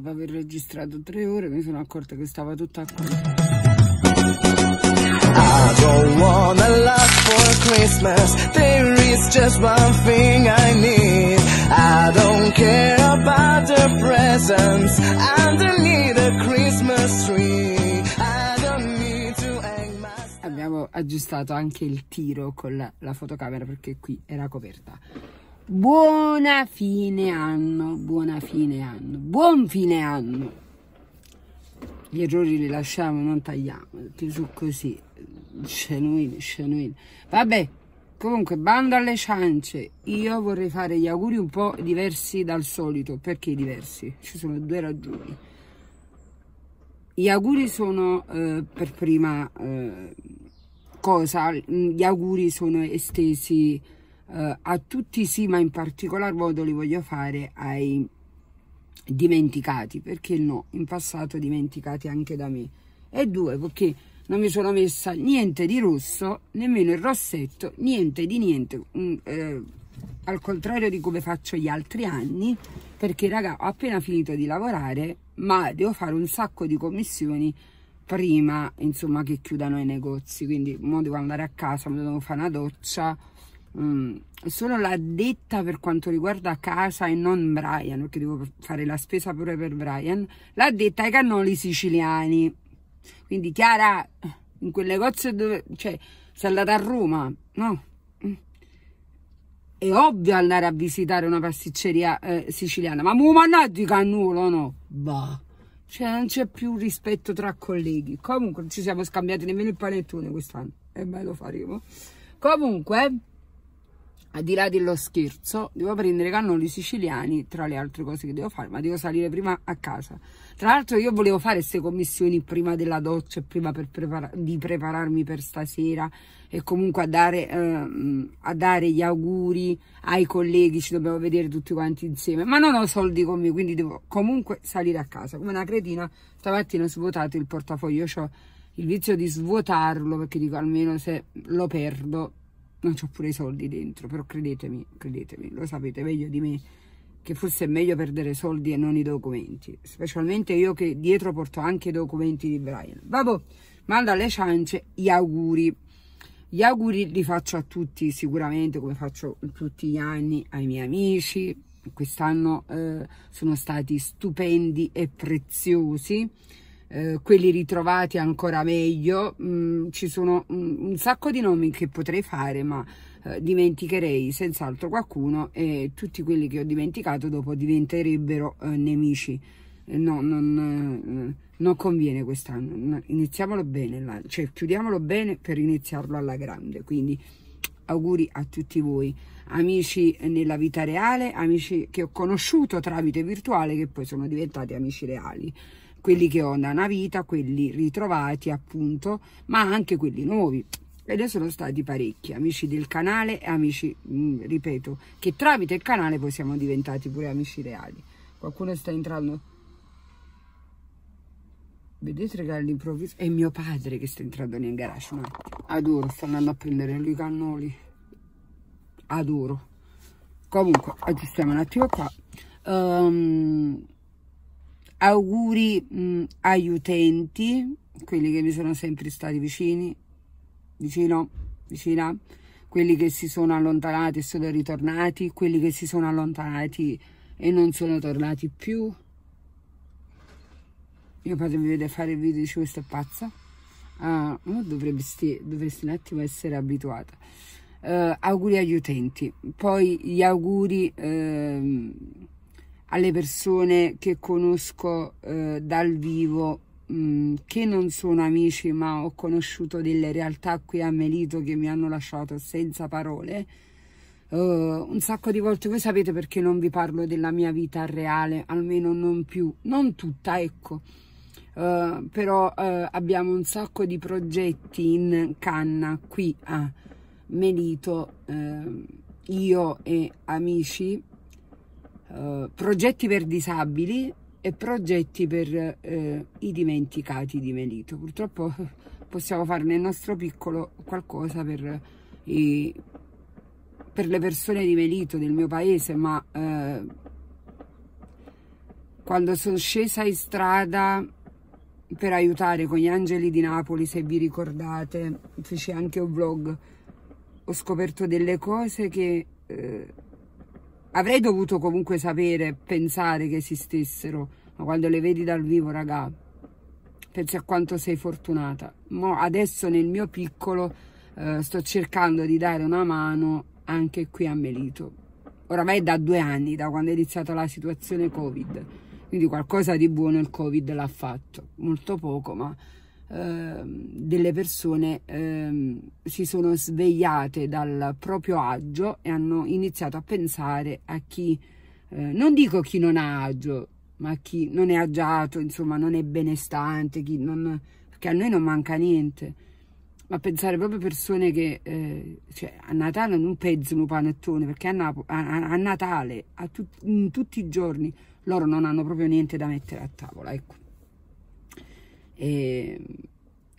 dopo aver registrato tre ore mi sono accorta che stava tutta qui. I don't wanna last for Christmas There is just one thing I need I don't care about the presents Underneath the Christmas tree Abbiamo aggiustato anche il tiro con la, la fotocamera perché qui era coperta buona fine anno, buona fine anno, buon fine anno. Gli errori li lasciamo, non tagliamo, tutti su così, scenuini, scenuini. Vabbè, comunque bando alle ciance, io vorrei fare gli auguri un po' diversi dal solito, perché diversi? Ci sono due ragioni. Gli auguri sono eh, per prima eh, cosa, gli auguri sono estesi eh, a tutti sì, ma in particolar modo li voglio fare ai dimenticati, perché no, in passato dimenticati anche da me. E due, perché non mi sono messa niente di rosso, nemmeno il rossetto, niente di niente, um, eh, al contrario di come faccio gli altri anni, perché raga ho appena finito di lavorare, ma devo fare un sacco di commissioni prima insomma che chiudano i negozi, quindi mo devo andare a casa, mi devo fare una doccia, Mm, solo sono detta per quanto riguarda casa e non Brian, perché devo fare la spesa pure per Brian, detta ai cannoli siciliani. Quindi Chiara, in quel negozio dove... Cioè, sei andata a Roma, no? Mm. È ovvio andare a visitare una pasticceria eh, siciliana, ma mu mannaggia i cannolo, no? Bah. Cioè, non c'è più rispetto tra colleghi. Comunque, non ci siamo scambiati nemmeno il panettone quest'anno. E me lo faremo. Comunque al di là dello scherzo, devo prendere cannoli siciliani, tra le altre cose che devo fare, ma devo salire prima a casa. Tra l'altro io volevo fare queste commissioni prima della doccia, prima prepara di prepararmi per stasera e comunque a dare, eh, a dare, gli auguri ai colleghi, ci dobbiamo vedere tutti quanti insieme, ma non ho soldi con me, quindi devo comunque salire a casa. Come una cretina, stamattina ho svuotato il portafoglio, io ho il vizio di svuotarlo perché dico almeno se lo perdo non ho pure i soldi dentro, però credetemi, credetemi, lo sapete meglio di me che forse è meglio perdere soldi e non i documenti, specialmente io che dietro porto anche i documenti di Brian. Vabbè, manda alle ciance gli auguri. Gli auguri li faccio a tutti sicuramente come faccio tutti gli anni ai miei amici. Quest'anno eh, sono stati stupendi e preziosi eh, quelli ritrovati ancora meglio, mm, ci sono un, mm, un, sacco di nomi che potrei fare ma eh, dimenticherei senz'altro qualcuno e tutti quelli che ho dimenticato dopo diventerebbero eh, nemici. Eh, no, non, eh, non conviene quest'anno, iniziamolo bene, cioè chiudiamolo bene per iniziarlo alla grande, quindi auguri a tutti voi, amici nella vita reale, amici che ho conosciuto tramite virtuale che poi sono diventati amici reali quelli che ho da una vita, quelli ritrovati appunto, ma anche quelli nuovi. E ne sono stati parecchi, amici del canale e amici, mm, ripeto, che tramite il canale poi siamo diventati pure amici reali. Qualcuno sta entrando... Vedete che all'improvviso? È mio padre che sta entrando nel garage, ma adoro, sta andando a prendere lui i cannoli. Adoro. Comunque, aggiustiamo un attimo qua. Um, auguri mh, mm, agli utenti, quelli che mi sono sempre stati vicini, vicino, vicina, quelli che si sono allontanati e sono ritornati, quelli che si sono allontanati e non sono tornati più. Mio padre mi vede fare il video e dice questa è pazza. Ah, uh, dovresti, dovresti un attimo essere abituata. Uh, auguri agli utenti, poi gli auguri... Uh, alle persone che conosco eh, dal vivo mm, che non sono amici ma ho conosciuto delle realtà qui a Melito che mi hanno lasciato senza parole uh, un sacco di volte voi sapete perché non vi parlo della mia vita reale almeno non più non tutta ecco uh, però uh, abbiamo un sacco di progetti in canna qui a Melito io e amici eh, progetti per disabili e progetti per eh, i dimenticati di Melito. Purtroppo possiamo fare nel nostro piccolo qualcosa per, i, per le persone di Melito, del mio paese, ma eh, quando sono scesa in strada per aiutare con gli angeli di Napoli, se vi ricordate, feci anche un vlog, ho scoperto delle cose che... Eh, avrei dovuto comunque sapere, pensare che esistessero, ma quando le vedi dal vivo, raga, pensi a quanto sei fortunata. Mo adesso nel mio piccolo eh, sto cercando di dare una mano anche qui a Melito. Oramai è da due anni, da quando è iniziata la situazione Covid, quindi qualcosa di buono il Covid l'ha fatto, molto poco, ma Ehm, delle persone eh, si sono svegliate dal proprio agio e hanno iniziato a pensare a chi, eh, non dico chi non ha agio, ma chi non è agiato, insomma non è benestante, chi non, perché a noi non manca niente. Ma pensare proprio a persone che eh, cioè, a Natale non pezzano panettone, perché a, Nap a, a Natale, a tut in tutti i giorni, loro non hanno proprio niente da mettere a tavola. Ecco e mm,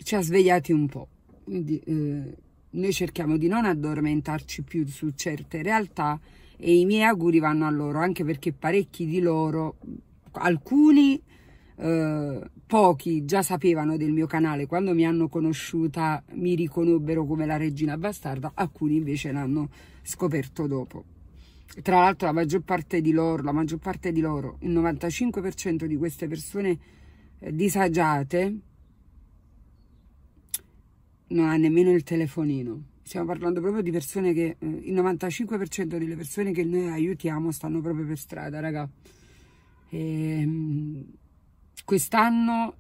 ci ha svegliati un po'. Quindi eh, noi cerchiamo di non addormentarci più su certe realtà e i miei auguri vanno a loro, anche perché parecchi di loro, alcuni eh, pochi già sapevano del mio canale, quando mi hanno conosciuta mi riconobbero come la regina bastarda, alcuni invece l'hanno scoperto dopo. Tra l'altro la maggior parte di loro, la maggior parte di loro, il 95% di queste persone disagiate non ha nemmeno il telefonino. Stiamo parlando proprio di persone che eh, il 95% delle persone che noi aiutiamo stanno proprio per strada, raga. Ehm, quest'anno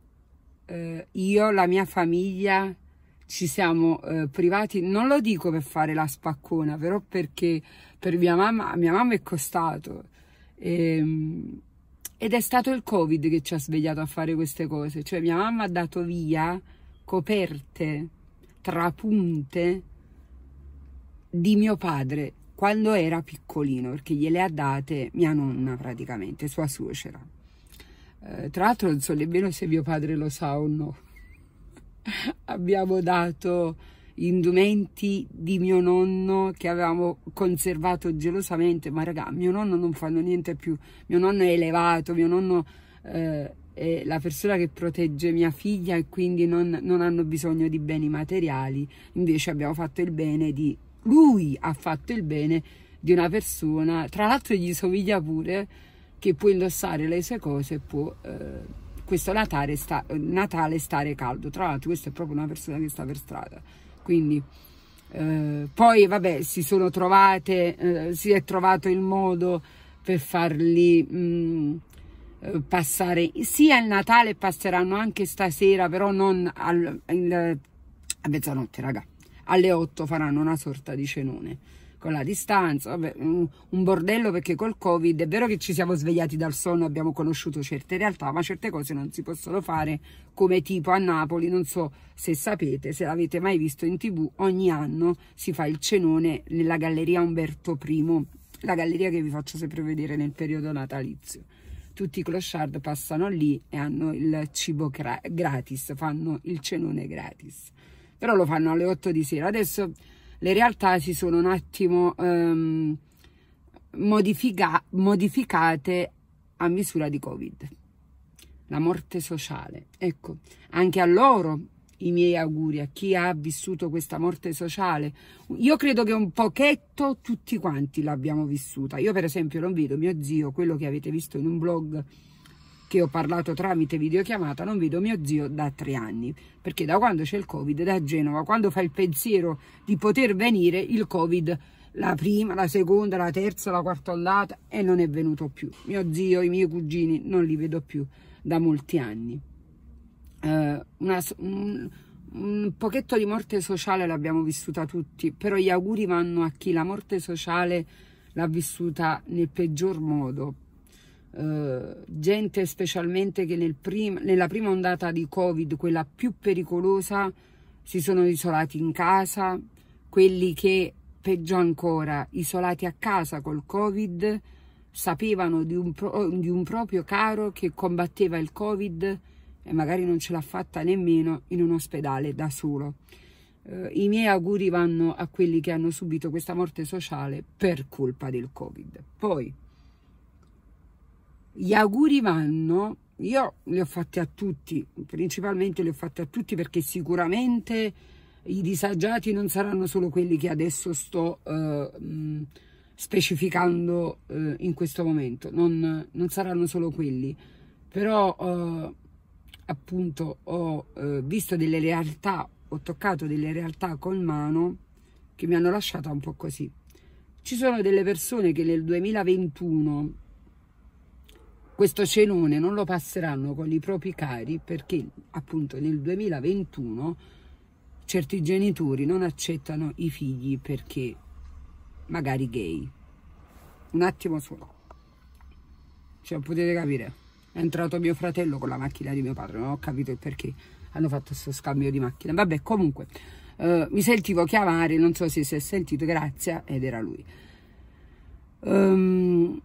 eh, io, la mia famiglia ci siamo eh, privati, non lo dico per fare la spaccona, però perché per mia mamma, mia mamma è costato. E, ehm, ed è stato il Covid che ci ha svegliato a fare queste cose. Cioè mia mamma ha dato via coperte, trapunte di mio padre quando era piccolino, perché gliele ha date mia nonna praticamente, sua suocera. Eh, tra l'altro non so nemmeno se mio padre lo sa o no. Abbiamo dato indumenti di mio nonno che avevamo conservato gelosamente, ma raga, mio nonno non fanno niente più, mio nonno è elevato, mio nonno eh, è la persona che protegge mia figlia e quindi non, non hanno bisogno di beni materiali, invece abbiamo fatto il bene di... lui ha fatto il bene di una persona, tra l'altro gli somiglia pure, che può indossare le sue cose e può... Eh, questo Natale, sta, Natale stare caldo. Tra l'altro, questa è proprio una persona che sta per strada quindi eh, poi vabbè si sono trovate eh, si è trovato il modo per farli mh, mm, eh, passare sia il Natale passeranno anche stasera però non al, il, a mezzanotte raga alle 8 faranno una sorta di cenone con la distanza, vabbè, un, bordello perché col covid è vero che ci siamo svegliati dal sonno, abbiamo conosciuto certe realtà, ma certe cose non si possono fare come tipo a Napoli, non so se sapete, se l'avete mai visto in tv, ogni anno si fa il cenone nella galleria Umberto I, la galleria che vi faccio sempre vedere nel periodo natalizio tutti i clochard passano lì e hanno il cibo gratis, fanno il cenone gratis. Però lo fanno alle 8 di sera. Adesso le realtà si sono un attimo ehm, modifica modificate a misura di Covid. La morte sociale. Ecco, anche a loro i miei auguri, a chi ha vissuto questa morte sociale. Io credo che un pochetto tutti quanti l'abbiamo vissuta. Io per esempio non vedo mio zio, quello che avete visto in un blog che ho parlato tramite videochiamata, non vedo mio zio da tre anni, perché da quando c'è il Covid, da Genova, quando fa il pensiero di poter venire, il Covid la prima, la seconda, la terza, la quarta ondata e non è venuto più. Mio zio, i miei cugini non li vedo più da molti anni. Eh, una, un, un pochetto di morte sociale l'abbiamo vissuta tutti, però gli auguri vanno a chi la morte sociale l'ha vissuta nel peggior modo, eh, gente specialmente che nel prim nella prima ondata di Covid, quella più pericolosa, si sono isolati in casa, quelli che, peggio ancora, isolati a casa col Covid, sapevano di un, di un proprio caro che combatteva il Covid e magari non ce l'ha fatta nemmeno in un ospedale da solo. Eh, I miei auguri vanno a quelli che hanno subito questa morte sociale per colpa del Covid. Poi, gli auguri vanno, io li ho fatti a tutti, principalmente li ho fatti a tutti perché sicuramente i disagiati non saranno solo quelli che adesso sto eh, mm, specificando eh, in questo momento, non, non, saranno solo quelli, però eh, appunto ho eh, visto delle realtà, ho toccato delle realtà con mano che mi hanno lasciata un po' così. Ci sono delle persone che nel 2021 questo cenone non lo passeranno con i propri cari perché appunto nel 2021 certi genitori non accettano i figli perché magari gay. Un attimo solo. Cioè potete capire, è entrato mio fratello con la macchina di mio padre, non ho capito il perché hanno fatto questo scambio di macchina. Vabbè, comunque, eh, mi sentivo chiamare, non so se si è sentito, grazie, ed era lui. Um,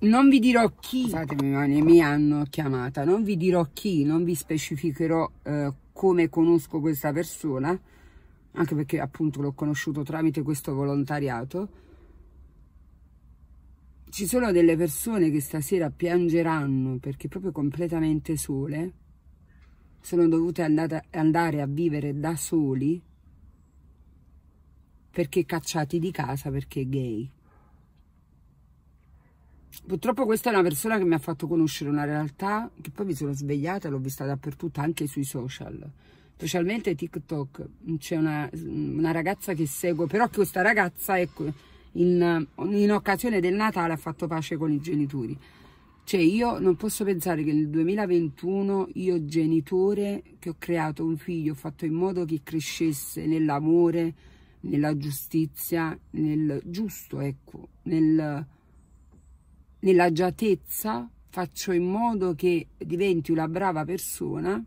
non vi dirò chi, scusatemi mani, mi hanno chiamata, non vi dirò chi, non vi specificherò eh, come conosco questa persona, anche perché appunto l'ho conosciuto tramite questo volontariato. Ci sono delle persone che stasera piangeranno perché proprio completamente sole sono dovute andata, andare a vivere da soli perché cacciati di casa perché gay. Purtroppo questa è una persona che mi ha fatto conoscere una realtà che poi mi sono svegliata, e l'ho vista dappertutto, anche sui social, specialmente TikTok. C'è una, una, ragazza che seguo, però questa ragazza, ecco, in, in occasione del Natale ha fatto pace con i genitori. Cioè io non posso pensare che nel 2021 io genitore che ho creato un figlio, ho fatto in modo che crescesse nell'amore, nella giustizia, nel giusto, ecco, nel nell'agiatezza faccio in modo che diventi una brava persona.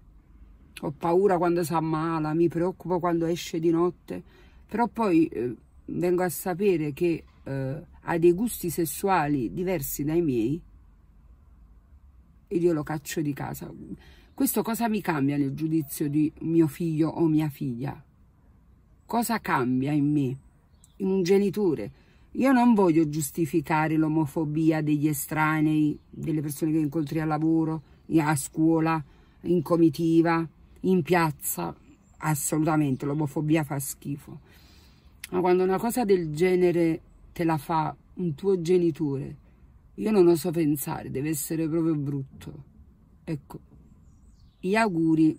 Ho paura quando si ammala, mi preoccupo quando esce di notte, però poi eh, vengo a sapere che eh, ha dei gusti sessuali diversi dai miei ed io lo caccio di casa. Questo cosa mi cambia nel giudizio di mio figlio o mia figlia? Cosa cambia in me, in un genitore? Io non voglio giustificare l'omofobia degli estranei, delle persone che incontri al lavoro, a scuola, in comitiva, in piazza. Assolutamente, l'omofobia fa schifo. Ma quando una cosa del genere te la fa un tuo genitore, io non lo so pensare, deve essere proprio brutto. Ecco, gli auguri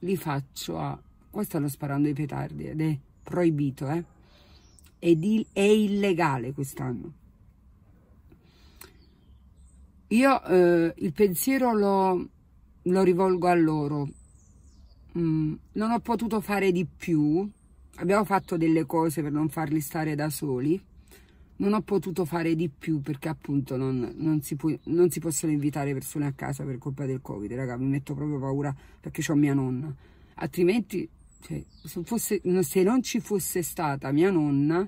li faccio a... Qua stanno sparando i petardi ed è proibito, eh? ed è illegale quest'anno. Io eh, il pensiero lo, lo, rivolgo a loro. Mm, non ho potuto fare di più, abbiamo fatto delle cose per non farli stare da soli, non ho potuto fare di più perché appunto non, non, si, può, non si, possono invitare persone a casa per colpa del covid, raga, mi metto proprio paura perché ho mia nonna, altrimenti cioè, se, fosse, se non ci fosse stata mia nonna,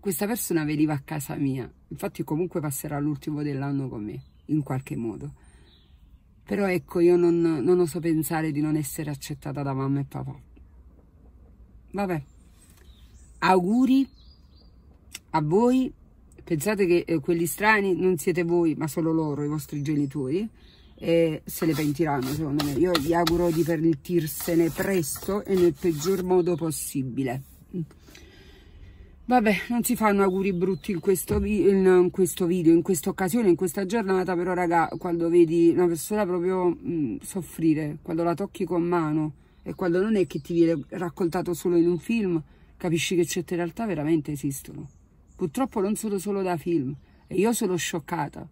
questa persona veniva a casa mia. Infatti comunque passerà l'ultimo dell'anno con me, in qualche modo. Però ecco, io non, non, oso pensare di non essere accettata da mamma e papà. Vabbè, auguri a voi. Pensate che eh, quelli strani non siete voi, ma solo loro, i vostri genitori e se le pentiranno secondo me. Io gli auguro di pentirsene presto e nel peggior modo possibile. Vabbè, non si fanno auguri brutti in questo, in questo video, in questa occasione, in questa giornata, però raga, quando vedi una persona proprio mh, mm, soffrire, quando la tocchi con mano e quando non è che ti viene raccontato solo in un film, capisci che certe realtà veramente esistono. Purtroppo non sono solo da film e io sono scioccata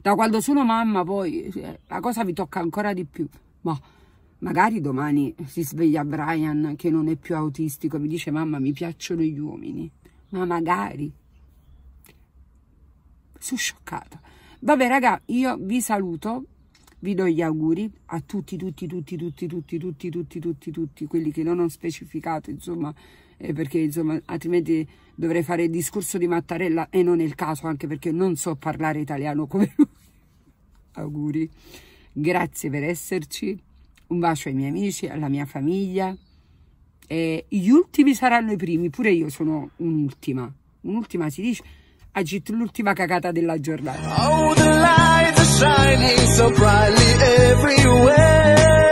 da quando sono mamma poi cioè, la cosa mi tocca ancora di più. Ma magari domani si sveglia Brian che non è più autistico e mi dice mamma mi piacciono gli uomini. Ma magari. Sono scioccata. Vabbè raga, io vi saluto vi do gli auguri a tutti, tutti, tutti, tutti, tutti, tutti, tutti, tutti, tutti, quelli che non ho specificato, insomma, eh, perché insomma altrimenti dovrei fare il discorso di Mattarella e non è il caso anche perché non so parlare italiano come lui. Auguri, grazie per esserci, un bacio ai miei amici, alla mia famiglia. E gli ultimi saranno i primi, pure io sono un'ultima, un'ultima si dice, agito l'ultima cagata della giornata. Oh, the light is shining so brightly everywhere.